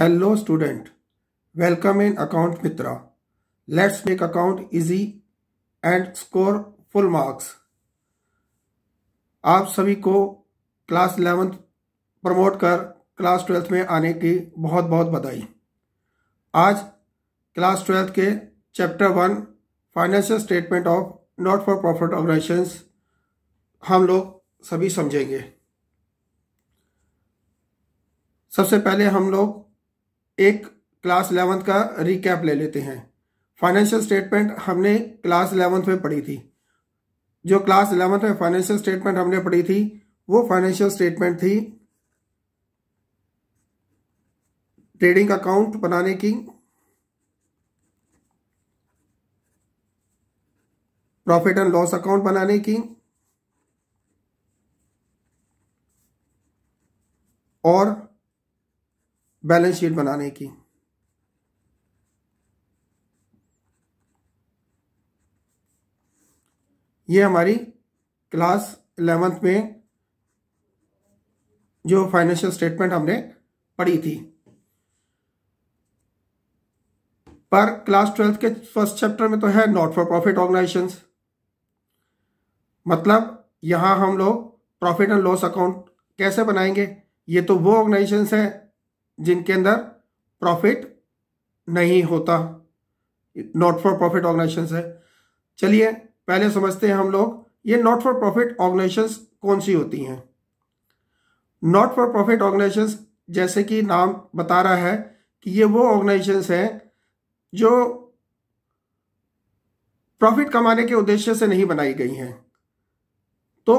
hello student welcome in account Mitra let's make account easy and score full marks आप सभी को class eleventh promote कर class twelfth में आने की बहुत बहुत बधाई आज क्लास ट्वेल्थ के chapter one financial statement of not for profit organisation हम लोग सभी समझेंगे सबसे पहले हम लोग एक क्लास इलेवंथ का रिकैप ले लेते हैं फाइनेंशियल स्टेटमेंट हमने क्लास इलेवंथ में पढ़ी थी जो क्लास इलेवंथ में फाइनेंशियल स्टेटमेंट हमने पढ़ी थी वो फाइनेंशियल स्टेटमेंट थी ट्रेडिंग अकाउंट बनाने की प्रॉफिट एंड लॉस अकाउंट बनाने की और बैलेंस शीट बनाने की ये हमारी क्लास इलेवेंथ में जो फाइनेंशियल स्टेटमेंट हमने पढ़ी थी पर क्लास ट्वेल्थ के फर्स्ट चैप्टर में तो है नॉट फॉर प्रॉफिट ऑर्गेनाइजेशंस मतलब यहां हम लोग प्रॉफिट एंड लॉस अकाउंट कैसे बनाएंगे ये तो वो ऑर्गेनाइजेशन है जिनके अंदर प्रॉफिट नहीं होता नॉट फॉर प्रॉफिट ऑर्गेनाइजेशन है चलिए पहले समझते हैं हम लोग ये नॉट फॉर प्रॉफिट ऑर्गेनाइजेशन कौन सी होती हैं नॉट फॉर प्रॉफिट ऑर्गेनाइजेशन जैसे कि नाम बता रहा है कि ये वो ऑर्गेनाइजेशन हैं जो प्रॉफिट कमाने के उद्देश्य से नहीं बनाई गई हैं तो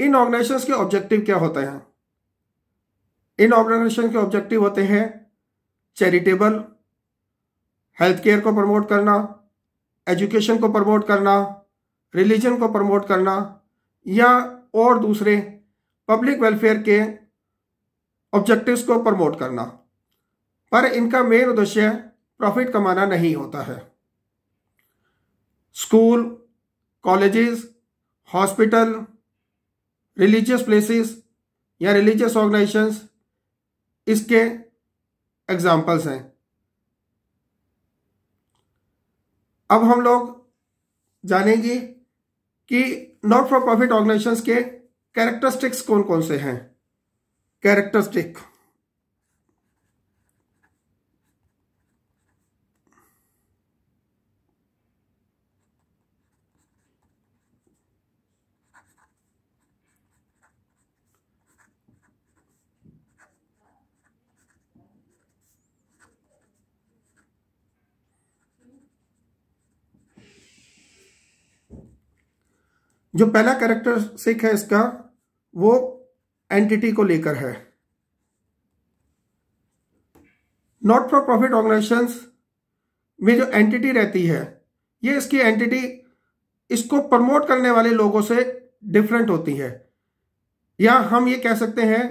इन ऑर्गेनाइजेशन के ऑब्जेक्टिव क्या होते हैं इन ऑर्गेनाइजेशन के ऑब्जेक्टिव होते हैं चैरिटेबल हेल्थ केयर को प्रमोट करना एजुकेशन को प्रमोट करना रिलीजन को प्रमोट करना या और दूसरे पब्लिक वेलफेयर के ऑब्जेक्टिव्स को प्रमोट करना पर इनका मेन उद्देश्य प्रॉफिट कमाना नहीं होता है school colleges hospital religious places या रिलीजियस ऑर्गेनाइजेशंस इसके एग्जाम्पल्स हैं अब हम लोग जानेंगे कि नॉट फॉर प्रॉफिट ऑर्गेनाइजेशंस के कैरेक्टरिस्टिक्स कौन कौन से हैं कैरेक्टरिस्टिक जो पहला कैरेक्टरिस्टिक है इसका वो एंटिटी को लेकर है नॉट फॉर प्रॉफिट ऑर्गेनाइजेशन में जो एंटिटी रहती है ये इसकी एंटिटी इसको प्रमोट करने वाले लोगों से डिफरेंट होती है या हम ये कह सकते हैं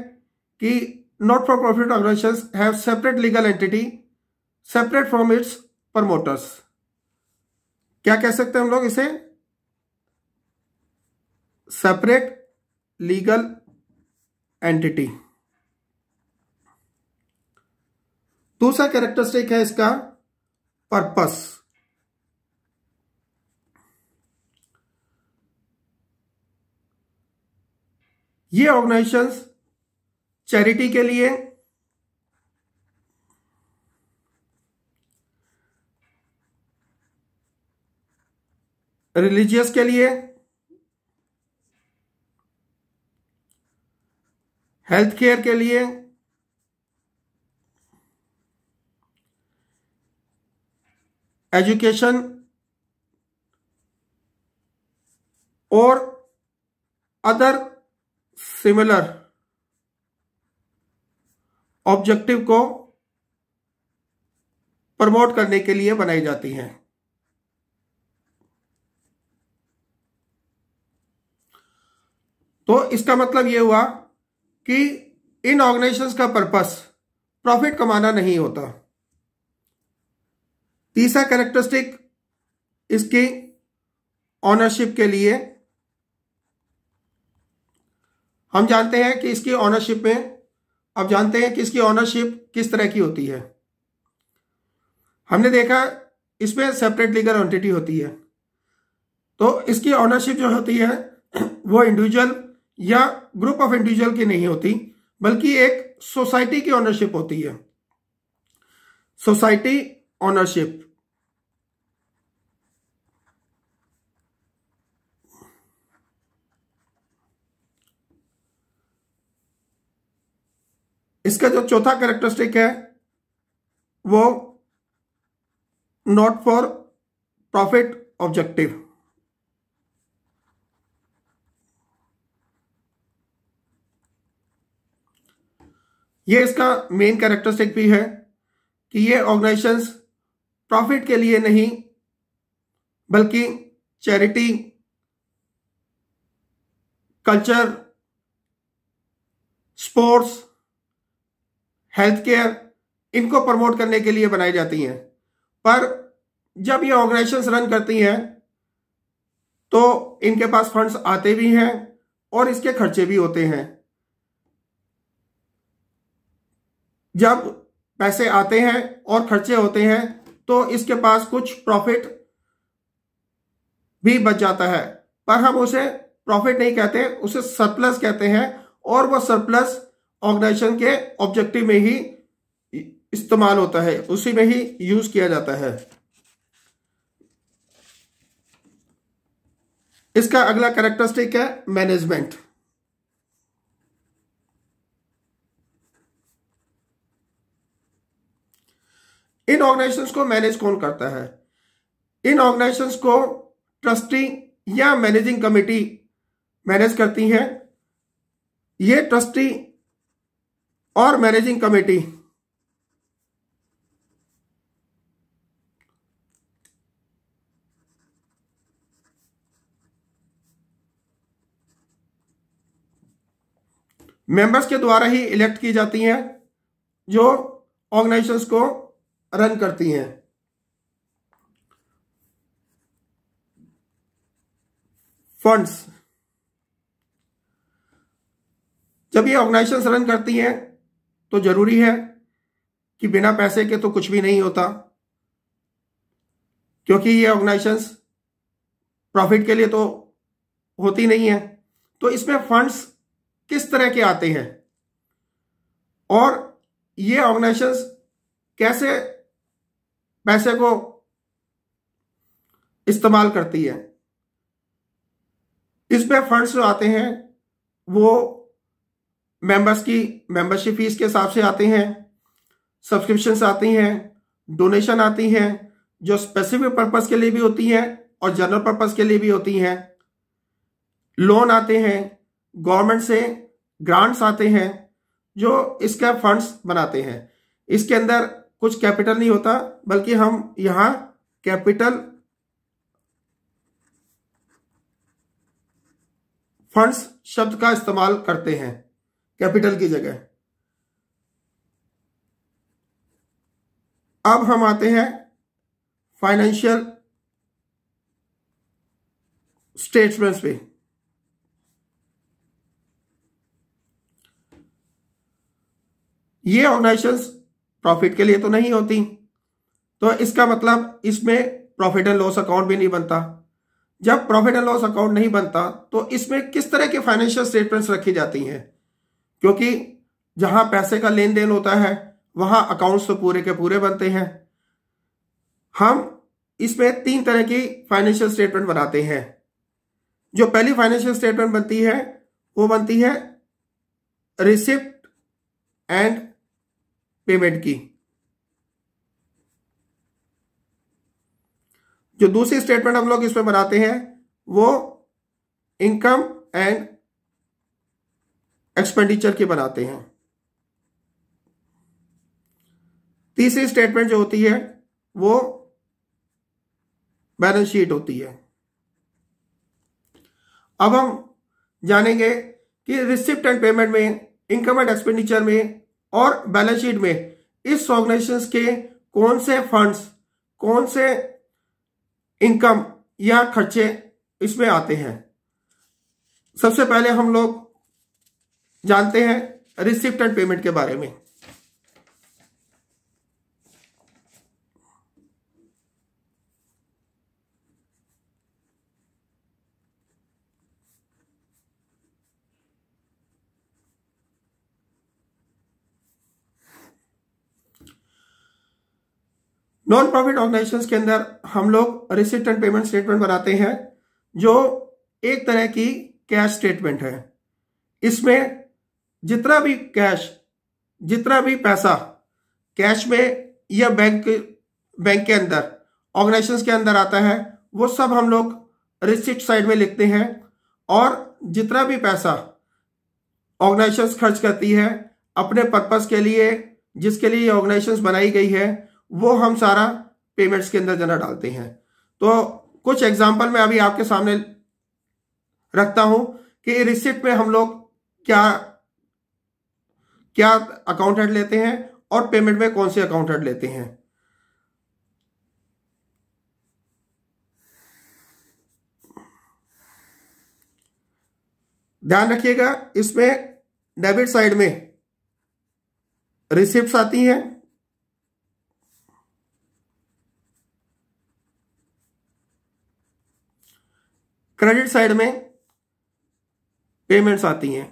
कि not for profit organisation have separate legal entity separate from its promoters क्या कह सकते हैं हम लोग इसे separate legal entity दूसरा कैरेक्टरिस्टिक है इसका पर्पस ये ऑर्गेनाइजेशन चैरिटी के लिए रिलीजियस के लिए हेल्थ केयर के लिए एजुकेशन और अदर सिमिलर ऑब्जेक्टिव को प्रमोट करने के लिए बनाई जाती हैं तो इसका मतलब यह हुआ कि इन ऑर्गेनाइजेशंस का पर्पस प्रॉफिट कमाना नहीं होता तीसरा कैरेक्टरिस्टिक इसकी ऑनरशिप के लिए हम जानते हैं कि इसकी ऑनरशिप में अब जानते हैं कि इसकी ऑनरशिप किस तरह की होती है हमने देखा इसमें सेपरेट लीगल एंटिटी होती है तो इसकी ऑनरशिप जो होती है वो इंडिविजुअल या ग्रुप ऑफ इंडिविजुअल की नहीं होती बल्कि एक सोसाइटी की ऑनरशिप होती है सोसाइटी ऑनरशिप इसका जो चौथा कैरेक्टरिस्टिक है वो नॉट फॉर प्रॉफिट ऑब्जेक्टिव ये इसका मेन कैरेक्टरिस्टिक भी है कि ये ऑर्गेनाइजेशंस प्रॉफिट के लिए नहीं बल्कि charity culture sports health care इनको प्रमोट करने के लिए बनाई जाती हैं पर जब ये ऑर्गेनाइजेशंस रन करती हैं तो इनके पास फंड्स आते भी हैं और इसके खर्चे भी होते हैं जब पैसे आते हैं और खर्चे होते हैं तो इसके पास कुछ प्रॉफिट भी बच जाता है पर हम उसे प्रॉफिट नहीं कहते उसे सरप्लस कहते हैं और वह सरप्लस ऑर्गेनाइजेशन के ऑब्जेक्टिव में ही इस्तेमाल होता है उसी में ही यूज किया जाता है इसका अगला कैरेक्टरिस्टिक है मैनेजमेंट इन ऑर्गेनाइजेशंस को मैनेज कौन करता है इन ऑर्गेनाइजेशंस को ट्रस्टी या मैनेजिंग कमेटी मैनेज करती है ये ट्रस्टी और मैनेजिंग कमेटी मेंबर्स के द्वारा ही इलेक्ट की जाती हैं जो ऑर्गेनाइजेशंस को रन करती हैं फंड्स जब ये ऑर्गेनाइजेशन रन करती हैं तो जरूरी है कि बिना पैसे के तो कुछ भी नहीं होता क्योंकि ये ऑर्गेनाइजेशंस प्रॉफिट के लिए तो होती नहीं है तो इसमें फंड्स किस तरह के आते हैं और ये ऑर्गेनाइजेशंस कैसे पैसे को इस्तेमाल करती है पे फंड्स जो आते हैं वो मेंबर्स की मेंबरशिप फीस के हिसाब से आते हैं सब्सक्रिप्शन आती हैं डोनेशन आती हैं जो स्पेसिफिक पर्पस के लिए भी होती हैं और जनरल पर्पस के लिए भी होती हैं लोन आते हैं गवर्नमेंट से ग्रांट्स आते हैं जो इसके फंड्स बनाते हैं इसके अंदर कुछ कैपिटल नहीं होता बल्कि हम यहां कैपिटल फंड्स शब्द का इस्तेमाल करते हैं कैपिटल की जगह अब हम आते हैं फाइनेंशियल स्टेटमेंट्स पे ये ऑर्गेनाइजेशन प्रॉफिट के लिए तो नहीं होती तो इसका मतलब इसमें प्रॉफिट एंड लॉस अकाउंट भी नहीं बनता जब प्रॉफिट एंड लॉस अकाउंट नहीं बनता तो इसमें किस तरह के फाइनेंशियल स्टेटमेंट्स रखी जाती हैं क्योंकि जहां पैसे का लेन देन होता है वहां अकाउंट्स तो पूरे के पूरे बनते हैं हम इसमें तीन तरह की फाइनेंशियल स्टेटमेंट बनाते हैं जो पहली फाइनेंशियल स्टेटमेंट बनती है वो बनती है रिसिप्ट एंड पेमेंट की जो दूसरी स्टेटमेंट हम लोग इसमें बनाते हैं वो इनकम एंड एक्सपेंडिचर की बनाते हैं तीसरी स्टेटमेंट जो होती है वो बैलेंस शीट होती है अब हम जानेंगे कि रिसिप्ट एंड पेमेंट में इनकम एंड एक्सपेंडिचर में और बैलेंस शीट में इस ऑर्गेनाइजेशन के कौन से फंड्स कौन से इनकम या खर्चे इसमें आते हैं सबसे पहले हम लोग जानते हैं रिसिप्ट एंड पेमेंट के बारे में नॉन प्रॉफिट ऑर्गेनाइजेशन के अंदर हम लोग रिसिप्ट एंड पेमेंट स्टेटमेंट बनाते हैं जो एक तरह की कैश स्टेटमेंट है इसमें जितना भी कैश जितना भी पैसा कैश में या बैंक बैंक के अंदर ऑर्गेनाइजेशन के अंदर आता है वो सब हम लोग रिसिप्ट साइड में लिखते हैं और जितना भी पैसा ऑर्गेनाइजेशन खर्च करती है अपने पर्पस के लिए जिसके लिए ऑर्गेनाइजेशन बनाई गई है वो हम सारा पेमेंट्स के अंदर जना डालते हैं तो कुछ एग्जाम्पल मैं अभी आपके सामने रखता हूं कि रिसिप्ट में हम लोग क्या क्या अकाउंट हेड लेते हैं और पेमेंट में कौन से अकाउंट हेड लेते हैं ध्यान रखिएगा इसमें डेबिट साइड में रिसिप्ट आती हैं क्रेडिट साइड में पेमेंट्स आती हैं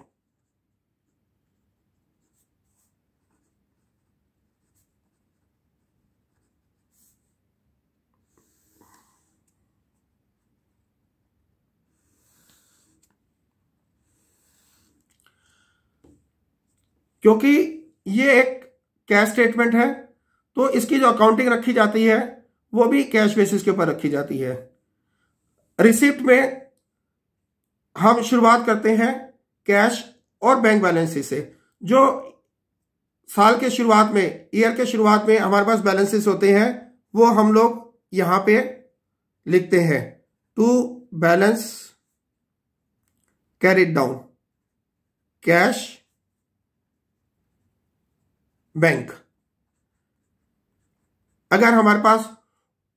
क्योंकि ये एक कैश स्टेटमेंट है तो इसकी जो अकाउंटिंग रखी जाती है वो भी कैश बेसिस के ऊपर रखी जाती है रिसिप्ट में हम शुरुआत करते हैं कैश और बैंक बैलेंसेस से जो साल के शुरुआत में ईयर के शुरुआत में हमारे पास बैलेंसेस होते हैं वो हम लोग यहां पे लिखते हैं to balance carried down cash bank अगर हमारे पास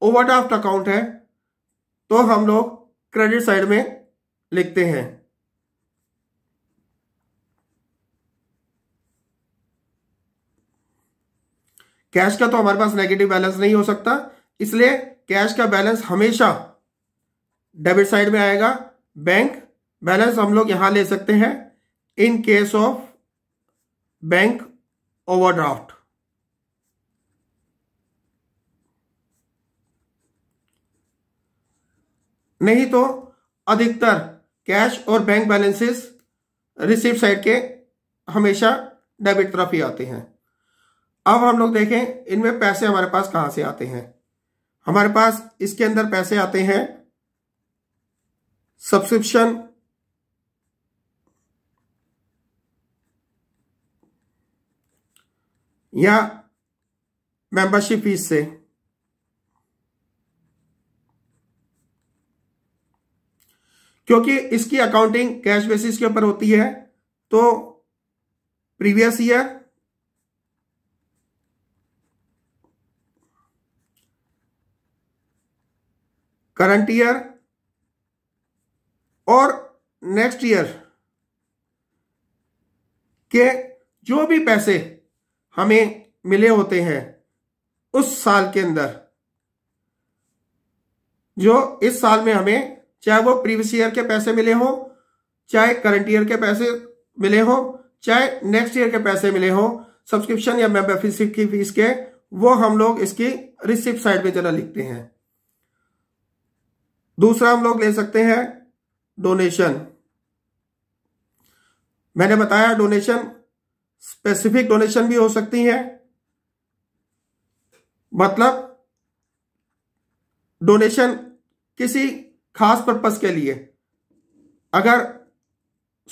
ओवरड्राफ्ट अकाउंट है तो हम लोग क्रेडिट साइड में लिखते हैं कैश का तो हमारे पास नेगेटिव बैलेंस नहीं हो सकता इसलिए कैश का बैलेंस हमेशा डेबिट साइड में आएगा बैंक बैलेंस हम लोग यहां ले सकते हैं in case of bank overdraft नहीं तो अधिकतर कैश और बैंक बैलेंसेस रिसीव साइड के हमेशा डेबिट तरफ ही आते हैं अब हम लोग देखें इनमें पैसे हमारे पास कहां से आते हैं हमारे पास इसके अंदर पैसे आते हैं सब्सक्रिप्शन या मेंबरशिप फीस से क्योंकि इसकी अकाउंटिंग कैश बेसिस के ऊपर होती है तो प्रीवियस ईयर करंट ईयर और नेक्स्ट ईयर के जो भी पैसे हमें मिले होते हैं उस साल के अंदर जो इस साल में हमें चाहे वो प्रीवियस ईयर के पैसे मिले हो चाहे करंट ईयर के पैसे मिले हो चाहे नेक्स्ट ईयर के पैसे मिले हो सब्सक्रिप्शन या मेम्बरशिप की फीस के वो हम लोग इसकी रिसिप्ट साइड में जरा लिखते हैं दूसरा हम लोग ले सकते हैं डोनेशन मैंने बताया डोनेशन स्पेसिफिक डोनेशन भी हो सकती है मतलब डोनेशन किसी खास पर्पज के लिए अगर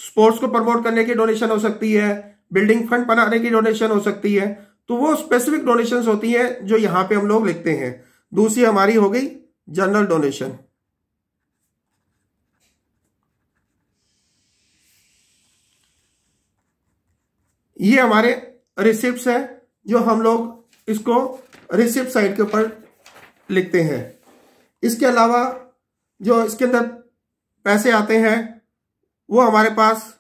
स्पोर्ट्स को प्रमोट करने की डोनेशन हो सकती है बिल्डिंग फंड बनाने की डोनेशन हो सकती है तो वो स्पेसिफिक डोनेशन होती है जो यहां पे हम लोग लिखते हैं दूसरी हमारी हो गई जनरल डोनेशन ये हमारे रिसिप्ट है जो हम लोग इसको रिसिप्ट साइड के ऊपर लिखते हैं इसके अलावा जो इसके अंदर पैसे आते हैं वो हमारे पास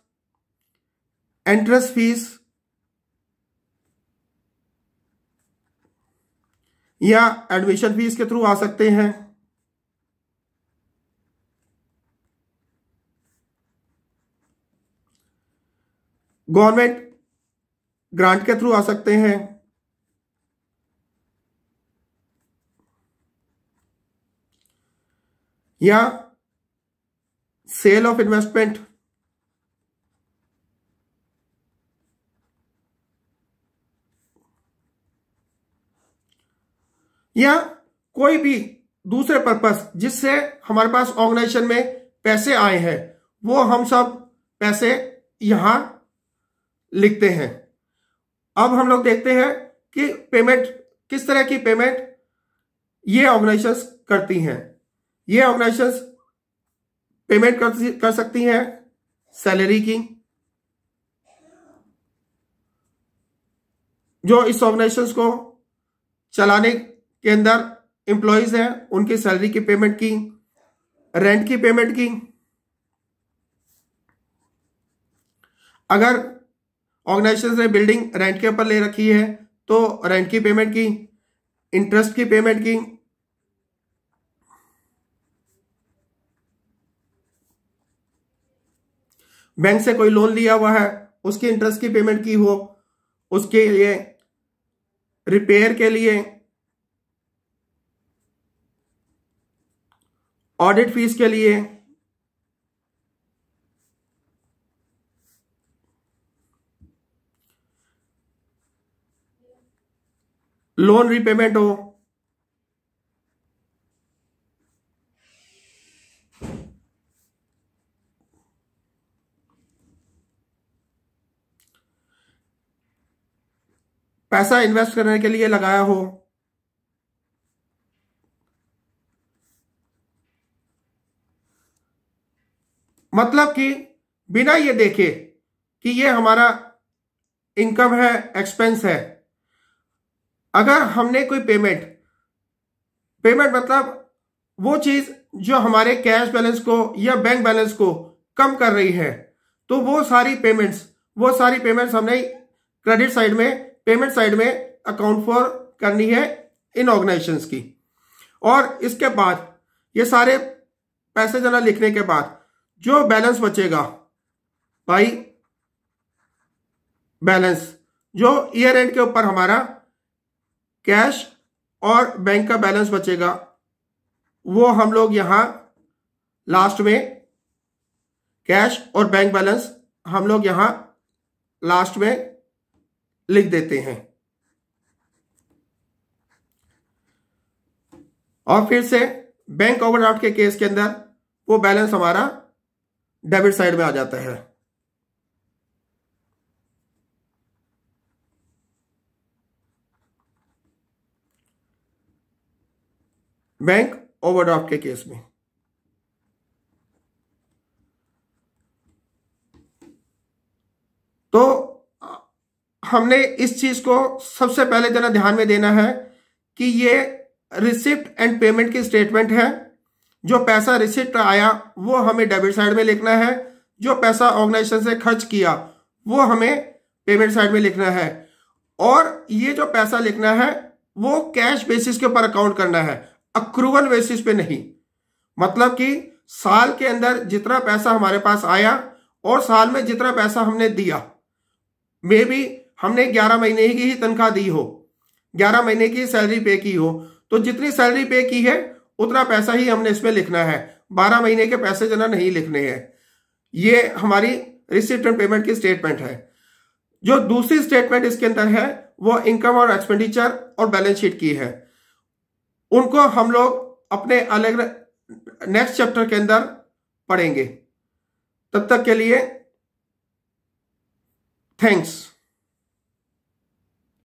एंट्रेंस फीस या एडमिशन फीस के थ्रू आ सकते हैं गवर्नमेंट ग्रांट के थ्रू आ सकते हैं या सेल ऑफ इन्वेस्टमेंट या कोई भी दूसरे पर्पस जिससे हमारे पास ऑर्गेनाइजेशन में पैसे आए हैं वो हम सब पैसे यहां लिखते हैं अब हम लोग देखते हैं कि पेमेंट किस तरह की पेमेंट ये ऑर्गेनाइजेशन करती हैं ये ऑर्गेनाइजेशन पेमेंट कर, कर सकती हैं सैलरी की जो इस ऑर्गेनाइजेशन को चलाने के अंदर एम्प्लॉयज हैं उनकी सैलरी की पेमेंट की रेंट की पेमेंट की अगर ऑर्गेनाइजेशन ने बिल्डिंग रेंट के ऊपर ले रखी है तो रेंट की पेमेंट की इंटरेस्ट की पेमेंट की बैंक से कोई लोन लिया हुआ है उसके इंटरेस्ट की पेमेंट की हो उसके लिए रिपेयर के लिए ऑडिट फीस के लिए लोन रीपेमेंट हो पैसा इन्वेस्ट करने के लिए लगाया हो मतलब कि बिना ये देखे कि ये हमारा इनकम है एक्सपेंस है अगर हमने कोई पेमेंट पेमेंट मतलब वो चीज जो हमारे कैश बैलेंस को या बैंक बैलेंस को कम कर रही है तो वो सारी पेमेंट्स वो सारी पेमेंट्स हमने क्रेडिट साइड में पेमेंट साइड में अकाउंट फॉर करनी है इन ऑर्गेनाइजेशन की और इसके बाद ये सारे पैसे जना लिखने के बाद जो बैलेंस बचेगा भाई बैलेंस जो ईयर एंड के ऊपर हमारा कैश और बैंक का बैलेंस बचेगा वो हम लोग यहां लास्ट में कैश और बैंक बैलेंस हम लोग यहां लास्ट में लिख देते हैं और फिर से बैंक ओवरड्राफ्ट के केस के अंदर वो बैलेंस हमारा डेबिट साइड में आ जाता है बैंक ओवरड्राफ्ट के केस में तो हमने इस चीज को सबसे पहले जना ध्यान में देना है कि ये रिसिप्ट एंड पेमेंट की स्टेटमेंट है जो पैसा रिसिप्ट आया वो हमें डेबिट साइड में लिखना है जो पैसा ऑर्गेनाइजेशन से खर्च किया वो हमें पेमेंट साइड में लिखना है और ये जो पैसा लिखना है वो कैश बेसिस के ऊपर अकाउंट करना है अक्रूवल बेसिस पे नहीं मतलब कि साल के अंदर जितना पैसा हमारे पास आया और साल में जितना पैसा हमने दिया मे बी हमने ग्यारह महीने की ही तनख्वाह दी हो ग्यारह महीने की सैलरी पे की हो तो जितनी सैलरी पे की है उतना पैसा ही हमने इसमें लिखना है बारह महीने के पैसे जना नहीं लिखने हैं ये हमारी रिसिप्ट एंड पेमेंट की स्टेटमेंट है जो दूसरी स्टेटमेंट इसके अंदर है वो इनकम और एक्सपेंडिचर और बैलेंस शीट की है उनको हम लोग अपने अलग नेक्स्ट चैप्टर के अंदर पढ़ेंगे तब तक के लिए थैंक्स